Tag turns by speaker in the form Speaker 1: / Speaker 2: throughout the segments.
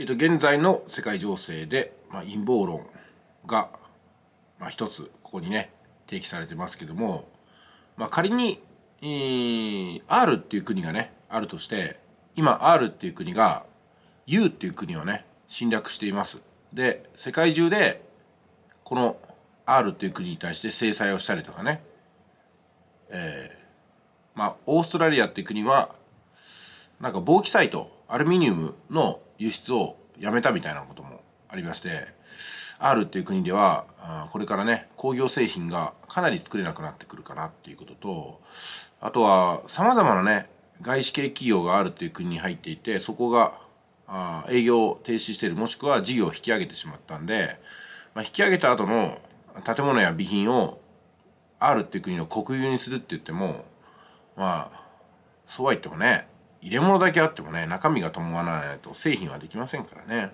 Speaker 1: えっと、現在の世界情勢で、まあ、陰謀論が、まあ、一つここにね提起されてますけども、まあ、仮に、えー、R っていう国がねあるとして今 R っていう国が U っていう国をね侵略していますで世界中でこの R っていう国に対して制裁をしたりとかねえー、まあオーストラリアっていう国はなんか貿易サイトアルミニウムの輸出をやめたみたいなこともありまして R っていう国ではこれからね工業製品がかなり作れなくなってくるかなっていうこととあとはさまざまなね外資系企業があるっていう国に入っていてそこがあ営業を停止してるもしくは事業を引き上げてしまったんで、まあ、引き上げた後の建物や備品を R っていう国の国有にするって言ってもまあそうは言ってもね入れ物だけあってもね中身が伴わないと製品はできませんからね。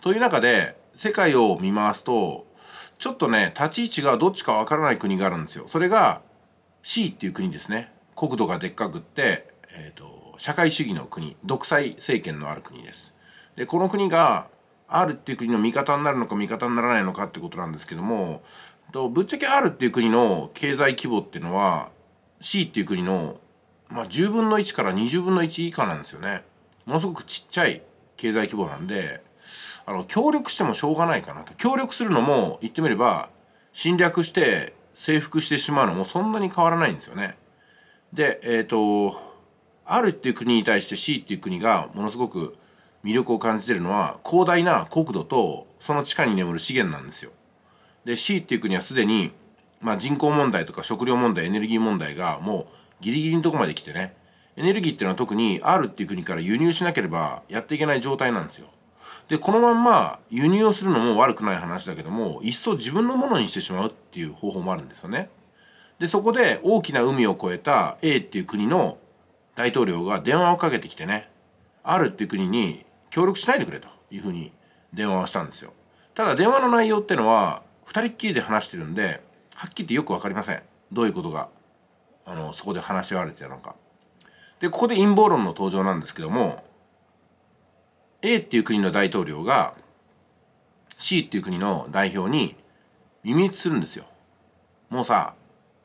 Speaker 1: という中で世界を見回すとちょっとね立ち位置がどっちかわからない国があるんですよ。それが C っていう国ですね。国土がでっかくって、えーと、と社会主義の国独裁政権のある国です。でこの国が R っていう国の味方になるのか味方にならないのかってことなんですけどもとぶっちゃけ R っていう国の経済規模っていうのは C っていう国のまあ、10分の1から20分の1以下なんですよね。ものすごくちっちゃい経済規模なんで、あの、協力してもしょうがないかなと。協力するのも、言ってみれば、侵略して征服してしまうのもそんなに変わらないんですよね。で、えっ、ー、と、あるっていう国に対して C っていう国がものすごく魅力を感じてるのは、広大な国土とその地下に眠る資源なんですよ。で、C っていう国はすでに、まあ、人口問題とか食料問題、エネルギー問題がもうギリギリのとこまで来てねエネルギーっていうのは特に R っていう国から輸入しなければやっていけない状態なんですよでこのまんま輸入をするのも悪くない話だけどもいっそ自分のものにしてしまうっていう方法もあるんですよねでそこで大きな海を越えた A っていう国の大統領が電話をかけてきてね R っていう国に協力しないでくれというふうに電話をしたんですよただ電話の内容ってのは2人っきりで話してるんではっきり言ってよく分かりませんどういうことがあのそこで話し合われてなんかでここで陰謀論の登場なんですけども A っていう国の大統領が C っていう国の代表に耳打ちするんですよもうさ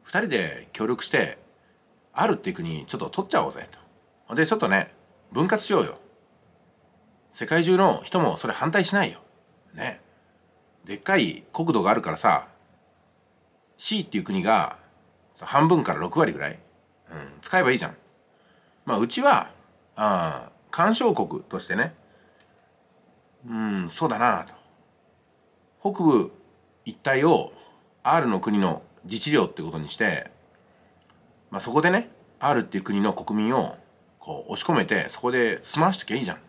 Speaker 1: 2人で協力してあるっていう国ちょっと取っちゃおうぜとでちょっとね分割しようよ世界中の人もそれ反対しないよねでっかい国土があるからさ C っていう国が半分から6割ぐらい、うん、使えばいいじゃん。まあ、うちは、ああ、干渉国としてね、うん、そうだなと。北部一帯を R の国の自治領ってことにして、まあ、そこでね、R っていう国の国民をこう押し込めて、そこで済ましときゃいいじゃん。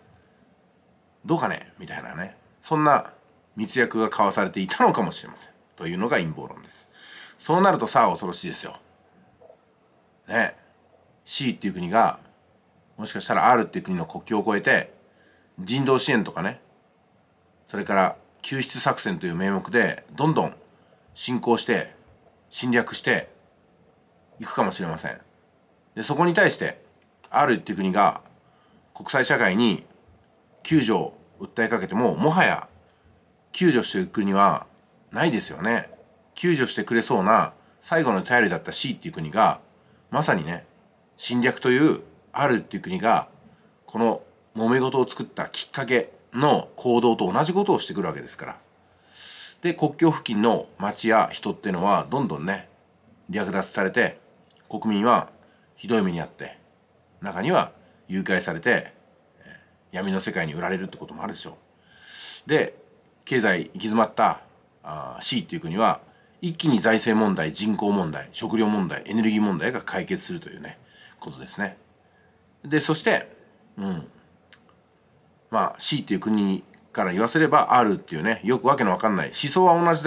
Speaker 1: どうかねみたいなね。そんな密約が交わされていたのかもしれません。というのが陰謀論です。そうなるとさあ恐ろしいですよ。ね C っていう国がもしかしたら R っていう国の国境を越えて人道支援とかねそれから救出作戦という名目でどんどん侵攻して侵略していくかもしれません。でそこに対して R っていう国が国際社会に救助を訴えかけてももはや救助していく国はないですよね。救助してくれそうな最後の頼りだった C っていう国が、まさにね、侵略というあるっていう国が、この揉め事を作ったきっかけの行動と同じことをしてくるわけですから。で、国境付近の町や人っていうのは、どんどんね、略奪されて、国民はひどい目にあって、中には誘拐されて、闇の世界に売られるってこともあるでしょう。で、経済行き詰まったあ C っていう国は、一気に財政問題人口問題食料問題エネルギー問題が解決するというねことですねでそしてうんまあ C っていう国から言わせれば R っていうねよくわけのわかんない思想は同じだ